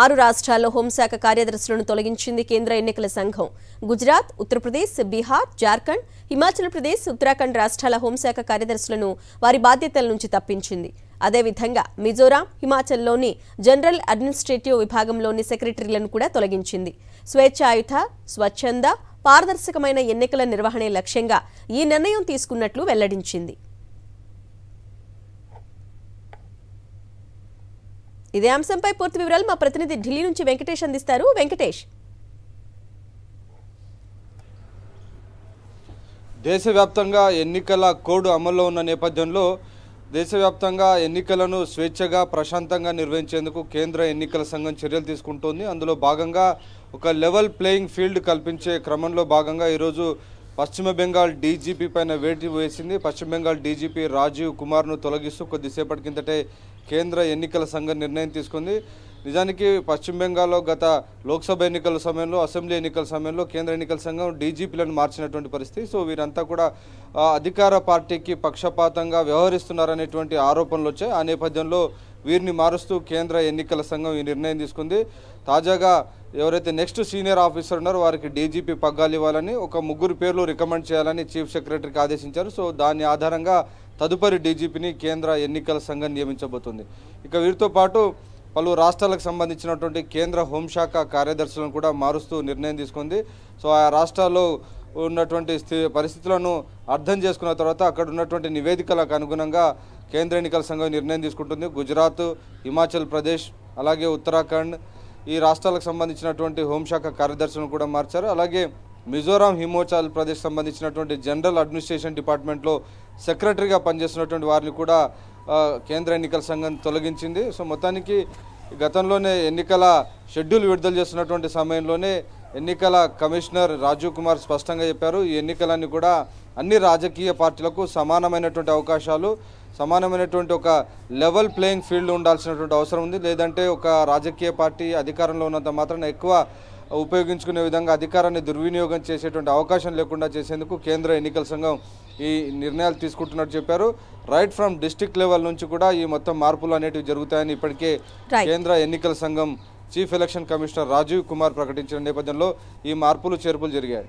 ఆరు రాష్ట్రాల్లో హోంశాఖ కార్యదర్శులను తొలగించింది కేంద్ర ఎన్నికల సంఘం గుజరాత్ ఉత్తరప్రదేశ్ బీహార్ జార్ఖండ్ హిమాచల్ ప్రదేశ్ ఉత్తరాఖండ్ రాష్ట్రాల హోంశాఖ కార్యదర్శులను వారి బాధ్యతల నుంచి తప్పించింది అదేవిధంగా మిజోరాం హిమాచల్లోని జనరల్ అడ్మినిస్ట్రేటివ్ విభాగంలోని సెక్రటరీలను కూడా తొలగించింది స్వేచ్ఛాయుత స్వచ్ఛంద పారదర్శకమైన ఎన్నికల నిర్వహణే లక్ష్యంగా ఈ నిర్ణయం తీసుకున్నట్లు వెల్లడించింది ఇదే అంశంపై పూర్తి వివరాలు మా ప్రతినిధి ఢిల్లీ నుంచి వెంకటేష్ అందిస్తారు వెంకటేష్ దేశవ్యాప్తంగా ఎన్నికల కోడ్ అమల్లో ఉన్న నేపథ్యంలో దేశవ్యాప్తంగా ఎన్నికలను స్వేచ్ఛగా ప్రశాంతంగా నిర్వహించేందుకు కేంద్ర ఎన్నికల సంఘం చర్యలు తీసుకుంటోంది అందులో భాగంగా ఒక లెవెల్ ప్లేయింగ్ ఫీల్డ్ కల్పించే క్రమంలో భాగంగా ఈరోజు పశ్చిమ బెంగాల్ డీజీపీ పైన వేటి వేసింది పశ్చిమ బెంగాల్ డీజీపీ రాజీవ్ కుమార్ను తొలగిస్తూ కొద్దిసేపటి కిందటే కేంద్ర ఎన్నికల సంఘం నిర్ణయం తీసుకుంది నిజానికి పశ్చిమ బెంగాల్లో గత లోక్సభ ఎన్నికల సమయంలో అసెంబ్లీ ఎన్నికల సమయంలో కేంద్ర ఎన్నికల సంఘం డీజీపీలను మార్చినటువంటి పరిస్థితి సో వీరంతా కూడా అధికార పార్టీకి పక్షపాతంగా వ్యవహరిస్తున్నారనేటువంటి ఆరోపణలు వచ్చాయి ఆ నేపథ్యంలో వీరిని మారుస్తూ కేంద్ర ఎన్నికల సంఘం ఈ నిర్ణయం తీసుకుంది తాజాగా ఎవరైతే నెక్స్ట్ సీనియర్ ఆఫీసర్ ఉన్నారో వారికి డీజీపీ పగ్గాలు ఇవ్వాలని ఒక ముగ్గురు పేర్లు రికమెండ్ చేయాలని చీఫ్ సెక్రటరీకి ఆదేశించారు సో దాని ఆధారంగా తదుపరి డీజీపీని కేంద్ర ఎన్నికల సంఘం నియమించబోతుంది ఇక వీరితో పాటు పలు రాష్ట్రాలకు సంబంధించినటువంటి కేంద్ర హోంశాఖ కార్యదర్శులను కూడా మారుస్తూ నిర్ణయం తీసుకుంది సో ఆ రాష్ట్రాల్లో ఉన్నటువంటి పరిస్థితులను అర్థం చేసుకున్న తర్వాత అక్కడ ఉన్నటువంటి నివేదికలకు అనుగుణంగా కేంద్ర ఎన్నికల సంఘం నిర్ణయం తీసుకుంటుంది గుజరాత్ హిమాచల్ ప్రదేశ్ అలాగే ఉత్తరాఖండ్ ఈ రాష్ట్రాలకు సంబంధించినటువంటి హోంశాఖ కార్యదర్శులను కూడా మార్చారు అలాగే మిజోరాం హిమోచల్ ప్రదేశ్ సంబంధించినటువంటి జనరల్ అడ్మినిస్ట్రేషన్ డిపార్ట్మెంట్లో సెక్రటరీగా పనిచేస్తున్నటువంటి వారిని కూడా కేంద్ర ఎన్నికల సంఘం తొలగించింది సో మొత్తానికి గతంలోనే ఎన్నికల షెడ్యూల్ విడుదల చేస్తున్నటువంటి సమయంలోనే ఎన్నికల కమిషనర్ రాజీవ్ కుమార్ స్పష్టంగా చెప్పారు ఈ ఎన్నికలన్నీ కూడా అన్ని రాజకీయ పార్టీలకు సమానమైనటువంటి అవకాశాలు సమానమైనటువంటి ఒక లెవెల్ ప్లేయింగ్ ఫీల్డ్ ఉండాల్సినటువంటి అవసరం ఉంది లేదంటే ఒక రాజకీయ పార్టీ అధికారంలో ఉన్నంత మాత్రాన ఎక్కువ ఉపయోగించుకునే విధంగా అధికారాన్ని దుర్వినియోగం చేసేటువంటి అవకాశం లేకుండా చేసేందుకు కేంద్ర ఎన్నికల సంఘం ఈ నిర్ణయాలు తీసుకుంటున్నట్టు చెప్పారు రైట్ ఫ్రమ్ డిస్టిక్ లెవెల్ నుంచి కూడా ఈ మొత్తం మార్పులు అనేటివి జరుగుతాయని ఇప్పటికే కేంద్ర ఎన్నికల సంఘం chief election commissioner Rajiv Kumar ప్రకటించిన నేపథ్యంలో ఈ మార్పులు చేర్పులు జరిగాయి